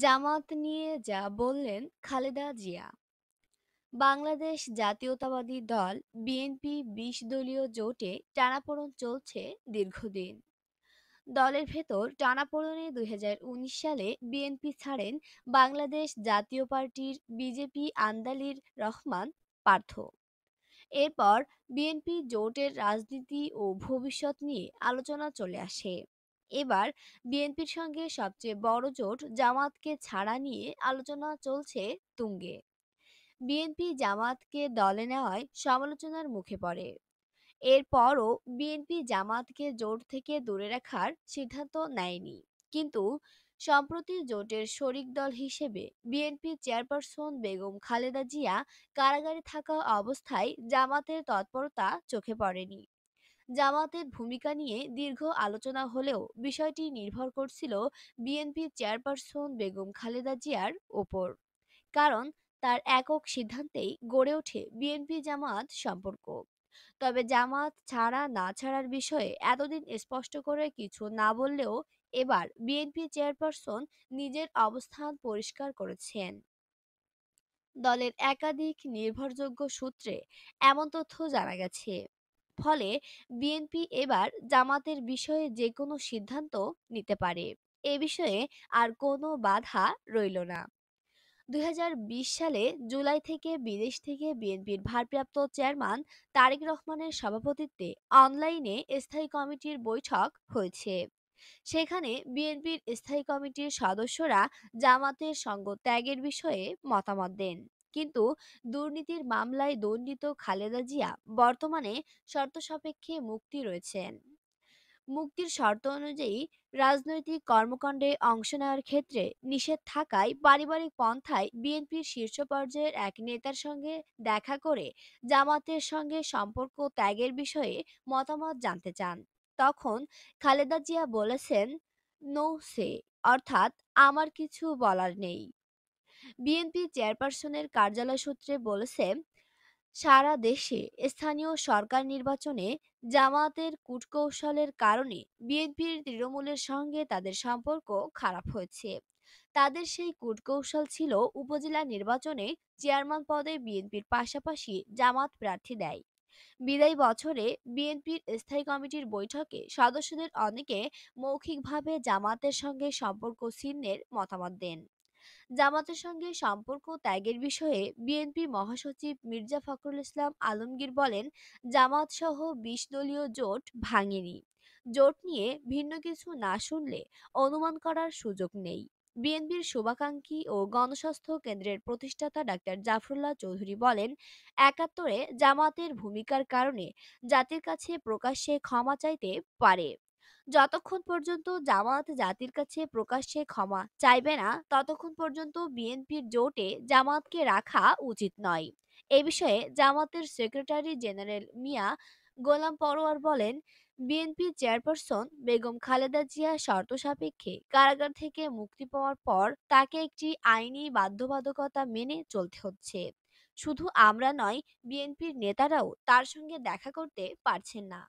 জামাত নিয়ে যা বললেন খালেদা জিয়া বাংলাদেশ জাতীয়তাবাদী দল বিএনপি বিশ দলীয় জোটে টানাপোড়ন চলছে দীর্ঘদিন দলের ভেতর টানাপোড়নে দুই সালে বিএনপি ছাড়েন বাংলাদেশ জাতীয় পার্টির বিজেপি আন্দালির রহমান পার্থ এরপর বিএনপি জোটের রাজনীতি ও ভবিষ্যৎ নিয়ে আলোচনা চলে আসে এবার বিএনপির সঙ্গে সবচেয়ে বড় জোট জামাতকে ছাড়া নিয়ে আলোচনা চলছে তুঙ্গে বিএনপি জামাতকে দলে নেওয়ায় সমালোচনার মুখে পড়ে এরপরও বিএনপি জামাতকে জোট থেকে দূরে রাখার সিদ্ধান্ত নেয়নি কিন্তু সম্প্রতি জোটের শরিক দল হিসেবে বিএনপি চেয়ারপারসন বেগম খালেদা জিয়া কারাগারে থাকা অবস্থায় জামাতের তৎপরতা চোখে পড়েনি জামাতের ভূমিকা নিয়ে দীর্ঘ আলোচনা হলেও বিষয়টি নির্ভর করছিল বিএনপি চেয়ারপারসন বেগম খালেদা জিয়ার ওপর কারণ তার একক সিদ্ধান্তেই গড়ে ওঠে বিএনপি জামাত সম্পর্ক তবে জামাত ছাড়া না ছাড়ার বিষয়ে এতদিন স্পষ্ট করে কিছু না বললেও এবার বিএনপি চেয়ারপারসন নিজের অবস্থান পরিষ্কার করেছেন দলের একাধিক নির্ভরযোগ্য সূত্রে এমন তথ্য জানা গেছে ফলে বিএনপি এবার জামাতের বিষয়ে যে কোনো সিদ্ধান্ত নিতে পারে এ বিষয়ে আর কোনো বাধা রইল না দুই সালে জুলাই থেকে বিদেশ থেকে বিএনপির ভারপ্রাপ্ত চেয়ারম্যান তারেক রহমানের সভাপতিত্বে অনলাইনে স্থায়ী কমিটির বৈঠক হয়েছে সেখানে বিএনপির স্থায়ী কমিটির সদস্যরা জামাতের সঙ্গ ত্যাগের বিষয়ে মতামত দেন কিন্তু দুর্নীতির মামলায় দণ্ডিত খালেদা জিয়া বর্তমানে শর্ত সাপেক্ষে মুক্তি রয়েছেন মুক্তির শর্ত অনুযায়ী রাজনৈতিক কর্মকাণ্ডে অংশ নেওয়ার ক্ষেত্রে নিষেধ থাকায় পারিবারিক পন্থায় বিএনপির শীর্ষ পর্যায়ের এক নেতার সঙ্গে দেখা করে জামাতের সঙ্গে সম্পর্ক ত্যাগের বিষয়ে মতামত জানতে চান তখন খালেদা জিয়া বলেছেন নৌ সে অর্থাৎ আমার কিছু বলার নেই বিএনপি চেয়ারপারসনের কার্যালয় সূত্রে বলেছে সারা দেশে স্থানীয় সরকার নির্বাচনে জামাতের কূটকৌশলের কারণে বিএনপির তৃণমূলের সঙ্গে তাদের সম্পর্ক খারাপ হয়েছে তাদের সেই কূটকৌশল ছিল উপজেলা নির্বাচনে চেয়ারম্যান পদে বিএনপির পাশাপাশি জামাত প্রার্থী দেয় বিদায়ী বছরে বিএনপির স্থায়ী কমিটির বৈঠকে সদস্যদের অনেকে মৌখিকভাবে জামাতের সঙ্গে সম্পর্ক ছিন্নের মতামত দেন জামাতের সঙ্গে সম্পর্ক ত্যাগের বিষয়ে বিএনপি মহাসচিব মির্জা ফখরুল ইসলাম আলমগীর বলেন জামাত সহ বিশ দলীয় জোট ভাঙেনি জোট নিয়ে ভিন্ন কিছু না শুনলে অনুমান করার সুযোগ নেই বিএনপির শুভাকাঙ্ক্ষী ও গণস্বাস্থ্য কেন্দ্রের প্রতিষ্ঠাতা ডাক্তার জাফরুল্লাহ চৌধুরী বলেন একাত্তরে জামাতের ভূমিকার কারণে জাতির কাছে প্রকাশ্যে ক্ষমা চাইতে পারে যতক্ষণ পর্যন্ত জামায়াত জাতির কাছে প্রকাশ্যে ক্ষমা চাইবে না ততক্ষণ পর্যন্ত বিএনপির জোটে জামায়াতকে রাখা উচিত নয় এ বিষয়ে জামাতের সেক্রেটারি জেনারেল মিয়া গোলাম পরোয়ার বলেন বিএনপি চেয়ারপারসন বেগম খালেদা জিয়া শর্ত সাপেক্ষে কারাগার থেকে মুক্তি পাওয়ার পর তাকে একটি আইনি বাধ্যবাধকতা মেনে চলতে হচ্ছে শুধু আমরা নয় বিএনপির নেতারাও তার সঙ্গে দেখা করতে পারছেন না